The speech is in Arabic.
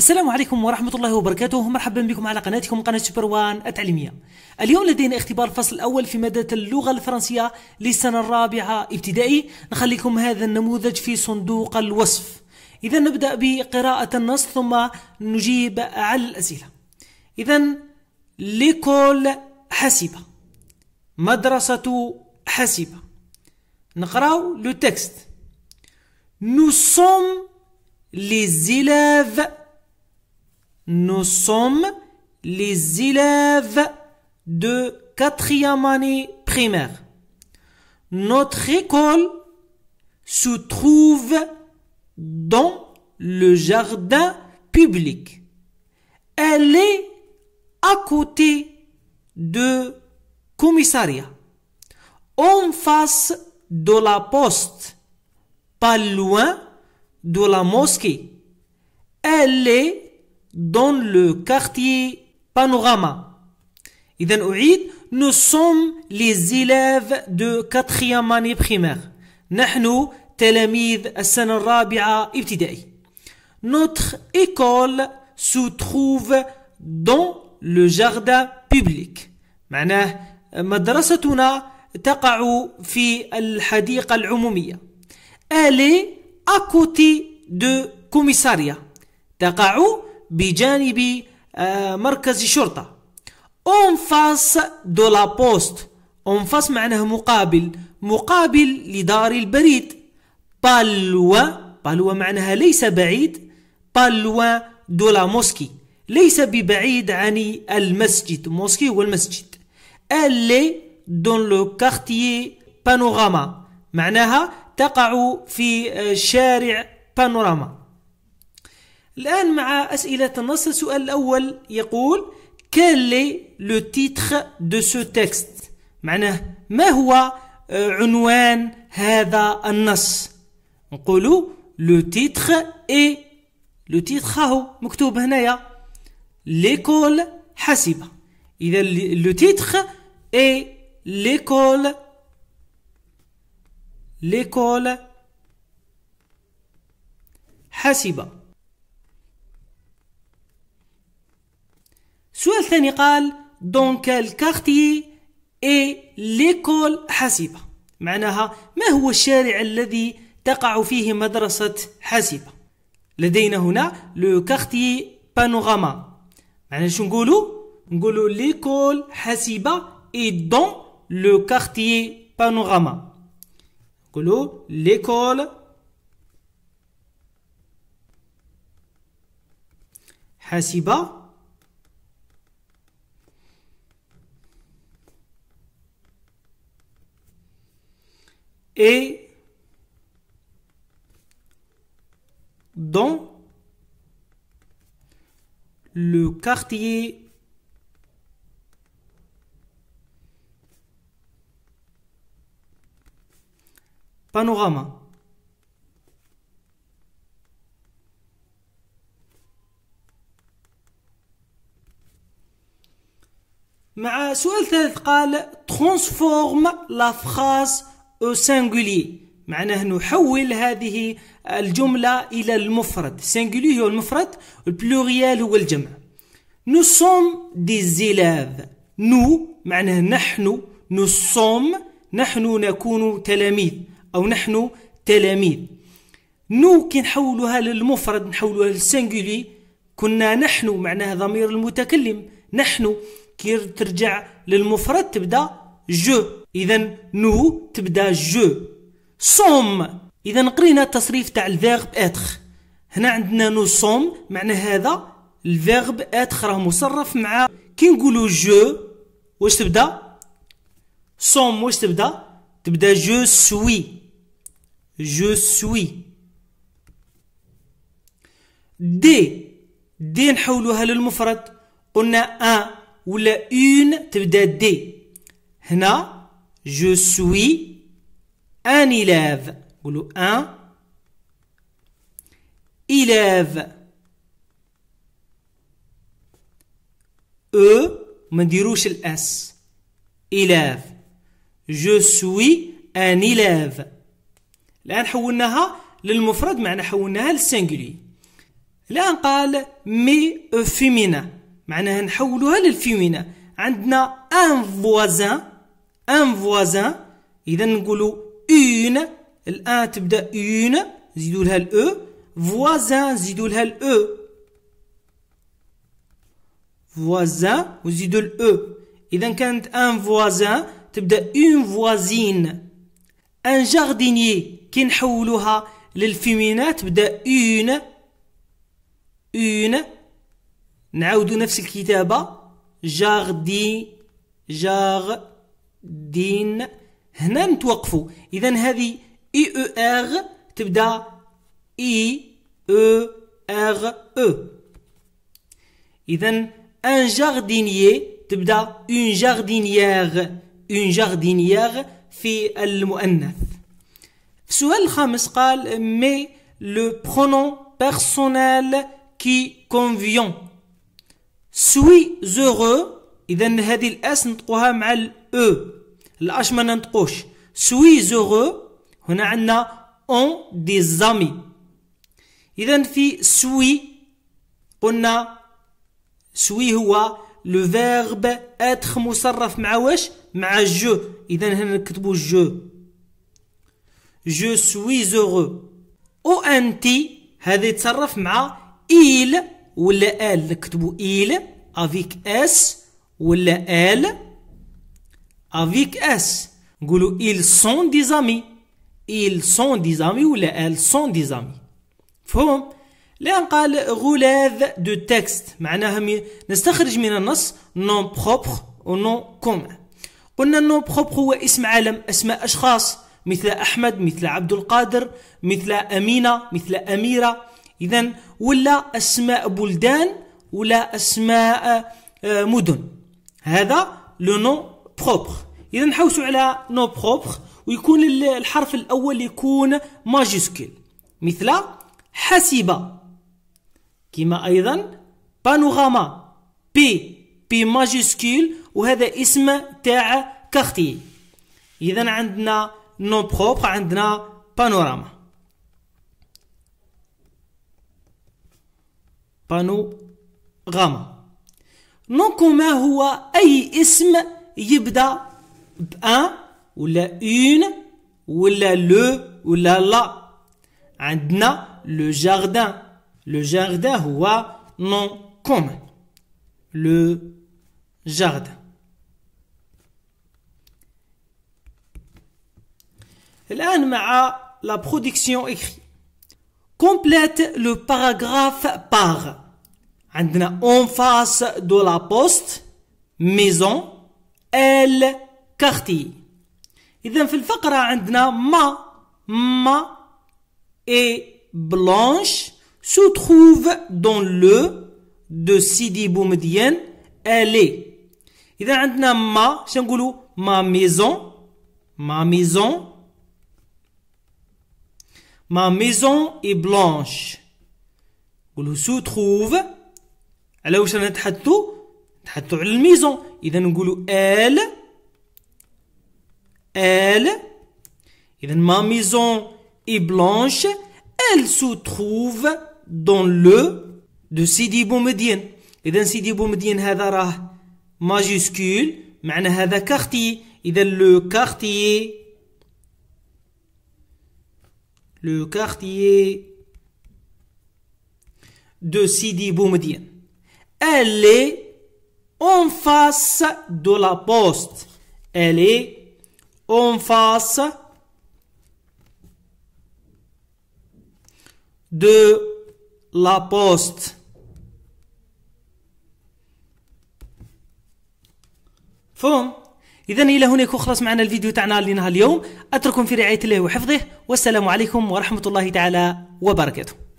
السلام عليكم ورحمة الله وبركاته مرحبا بكم على قناتكم قناة سوبر وان التعليمية اليوم لدينا اختبار الفصل الأول في مادة اللغة الفرنسية للسنة الرابعة ابتدائي نخليكم هذا النموذج في صندوق الوصف إذا نبدأ بقراءة النص ثم نجيب على الأسئلة إذا ليكول حاسبة مدرسة حاسبة نقرأ لو تكست Nous sommes les élèves Nous sommes les élèves de quatrième année primaire. Notre école se trouve dans le jardin public. Elle est à côté de commissariat, en face de la poste, pas loin de la mosquée. Elle est dans le quartier Panorama. Idan nous sommes les élèves de quatrième année primaire. Nahnu telamid السنة rabia ibtidai. Notre école se trouve dans le jardin public. معناه مدرستنا تقع في الحديقة العمومية. Elle est à côté de commissariat. تقع بجانب آه، مركز الشرطة اون فاس دو لا بوست اون فاس معناه مقابل مقابل لدار البريد بالوا بالوا معناها ليس بعيد بالوا دو لا موسكي ليس ببعيد عن المسجد موسكي هو المسجد اللي دون لو كارتيي بانوراما معناها تقع في آه، شارع بانوراما الآن مع أسئلة النص السؤال الأول يقول quel لو le دو سو تكست معناه ما هو آه، عنوان هذا النص نقولوا لو تيتر اي لو تيتر هو مكتوب هنايا ليكول حاسبه اذا لو تيتر اي ليكول ليكول حاسبه السؤال الثاني قال دونك الكارتي اي ليكول حاسبة معناها ما هو الشارع الذي تقع فيه مدرسة حاسبة لدينا هنا لو كارتي بانوراما معناها شو نقولوا نقولوا ليكول حاسبة اي دون لو كارتي بانوراما نقولوا ليكول حاسبة et dans le quartier panorama. مع سؤال ثالث قال transforme la phrase سانجولي معناه نحول هذه الجملة إلى المفرد سانجولي هو المفرد البلوريال هو الجمع نو سوم دي زيلاف نو معناه نحن نو سوم نحن نكون تلاميذ أو نحن تلاميذ نو كي نحولها للمفرد نحولها للسانغولي كنا نحن معناها ضمير المتكلم نحن كي ترجع للمفرد تبدا جو إذا نو تبدا جو صوم إذا قرينا التصريف تاع الفيرب اتخ هنا عندنا نو صوم معنى هذا الفيرب اتخ راه مصرف مع كي نقولو جو واش تبدا صوم واش تبدا تبدا جو سوي جو سوي دي دي نحولوها للمفرد قلنا ان ولا اون تبدا دي هنا جو سوي ان إلاف قولوا ان إلاف او ما نديروش الاس إلاف جو سوي ان إلاف الآن حولناها للمفرد معنى حولناها للسنجلي الآن قال مي فيمينا معناها نحولوها للفيمينا عندنا ان فوازان ان فوازان اذا نقولوا اون الان تبدا اون زيدوا لها الاو e. فوازان زيدوا لها الاو e. فوازان وزيدوا الاو e. اذا كانت ان فوازان تبدا اون فوازين ان جاردينيي كي نحولوها للفيمينا تبدا اون اون نعاودو نفس الكتابه جاردي جاردي دين هنا نتوقفوا اذا هذه اي او ار تبدا اي او ار او اذا ان جاردينيي تبدا اون جاردينيير اون جاردينيير في المؤنث في السؤال الخامس قال مي لو برونون بيرسونيل كي كونفيون سوي زورو اذا هذه الاس نطقوها مع او الاش ما ننطقوش سوي زوغو هنا عندنا اون دي زامي اذا في سوي قلنا سوي هو لو فيرب اتخ مصرف مع واش مع جو اذا هنا نكتبو جو جو سوي زوغو او انتي هذا يتصرف مع إيل ولا آل نكتبو إيل افيك اس ولا آل افيك اس نقولوا il sont des amis il sont des amis ولا elles sont des amis فهم لان قال غلاذ دو تكست معناها نستخرج من النص نون بروبر ونون كومان قلنا النون بروبر هو اسم عالم اسماء اشخاص مثل احمد مثل عبد القادر مثل امينه مثل اميره اذا ولا اسماء بلدان ولا اسماء مدن هذا لو نون بروبر اذا نحوسوا على نو بروبر ويكون الحرف الاول يكون ماجيسكول مثل حسب كما ايضا بانوراما بي بي ماجيسكول وهذا اسم تاع كارتي اذا عندنا نو بروبر عندنا بانوراما بانو غاما نو كوما هو اي اسم il y a un ou la une ou la le ou la la et le jardin le jardin oua non comme le jardin la production écrite complète le paragraphe par un en face de la poste maison elle quartier Donc, dans la phrase, on a ma. Ma est blanche. se trouve dans le. De Sidi d Elle est. Donc, on a ma. On ma maison. Ma maison. Ma maison est blanche. On se trouve. Alors, on va faire tout la maison elle elle ma maison est blanche elle se trouve dans le de Sidi Boumedien Sidi Boumedien a راه majuscule معنى elle quartier dans le quartier le quartier de Sidi Boumedien elle est en face de la poste. Elle est en face de la poste. فهم؟ إذا إلى هنا يكون خلص معنا الفيديو تاعنا لنهار اليوم أترككم في رعاية الله وحفظه والسلام عليكم ورحمة الله تعالى وبركاته